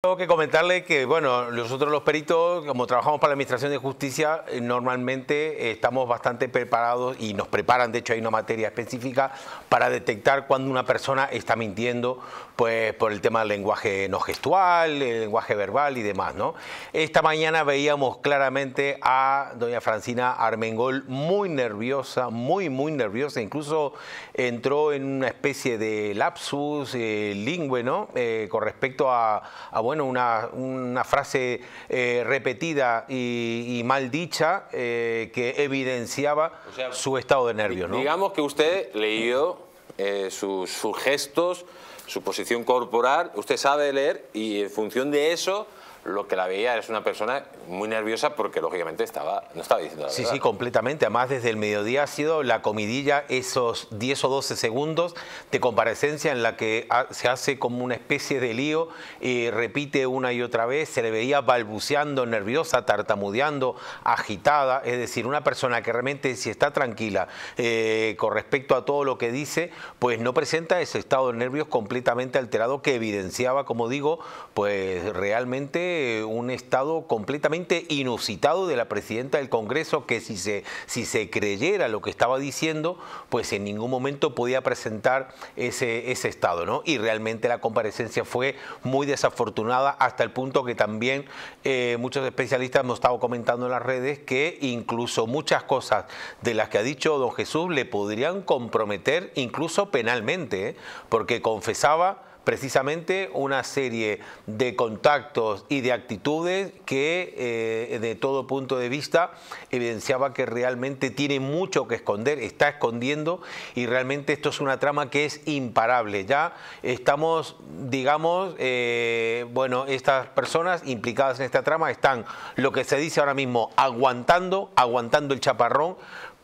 Tengo que comentarle que, bueno, nosotros los peritos, como trabajamos para la Administración de Justicia, eh, normalmente eh, estamos bastante preparados y nos preparan, de hecho hay una materia específica para detectar cuando una persona está mintiendo, pues por el tema del lenguaje no gestual, el lenguaje verbal y demás, ¿no? Esta mañana veíamos claramente a doña Francina Armengol muy nerviosa, muy, muy nerviosa, incluso entró en una especie de lapsus eh, lingüe, ¿no? con respecto a bueno, una, una frase eh, repetida y, mal dicha eh, que evidenciaba su estado de nervios. Digamos que usted, leyó eh, sus gestos, su posición corporal, usted sabe leer y en función de eso lo que la veía es una persona muy nerviosa porque lógicamente estaba, no estaba diciendo la sí, verdad. Sí, sí, completamente. Además, desde el mediodía ha sido la comidilla esos 10 o 12 segundos de comparecencia en la que se hace como una especie de lío, y repite una y otra vez, se le veía balbuceando, nerviosa, tartamudeando, agitada. Es decir, una persona que realmente si está tranquila eh, con respecto a todo lo que dice, pues no presenta ese estado de nervios completamente alterado que evidenciaba, como digo, pues realmente un estado completamente inusitado de la presidenta del Congreso que si se, si se creyera lo que estaba diciendo, pues en ningún momento podía presentar ese, estado. ¿no? Y realmente la comparecencia fue muy desafortunada hasta el punto que también eh, muchos especialistas hemos estado comentando en las redes que incluso muchas cosas de las que ha dicho don Jesús le podrían comprometer incluso penalmente, ¿eh? porque confesaba precisamente una serie de contactos y de actitudes que eh, de todo punto de vista evidenciaba que realmente tiene mucho que esconder, está escondiendo y realmente esto es una trama que es imparable. Ya estamos, digamos, eh, bueno, estas personas implicadas en esta trama están, lo que se dice ahora mismo, aguantando, aguantando el chaparrón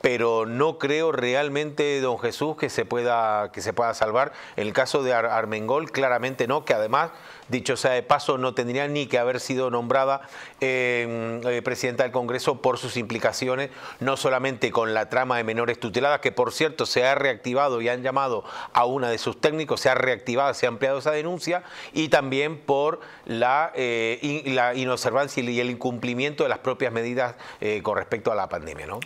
pero no creo realmente, don Jesús, que se pueda, que se pueda salvar. En el caso de Armengol, claramente no, que además, dicho sea de paso, no tendría ni que haber sido nombrada em, eh, presidenta del Congreso por sus implicaciones, no solamente con la trama de menores tuteladas, que por cierto se ha reactivado y han llamado a una de sus técnicos, se ha reactivado, se ha ampliado esa denuncia, y también por la, eh, la inobservancia y el incumplimiento de las propias medidas eh, con respecto a la pandemia. ¿no?